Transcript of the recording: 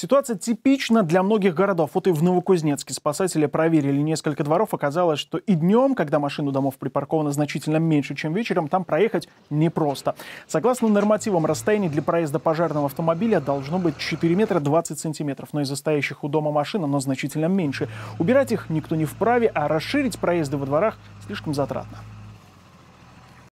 Ситуация типична для многих городов. Вот и в Новокузнецке спасатели проверили несколько дворов. Оказалось, что и днем, когда машину домов припарковано значительно меньше, чем вечером, там проехать непросто. Согласно нормативам, расстояние для проезда пожарного автомобиля должно быть 4 метра 20 сантиметров. Но из-за стоящих у дома машин оно значительно меньше. Убирать их никто не вправе, а расширить проезды во дворах слишком затратно.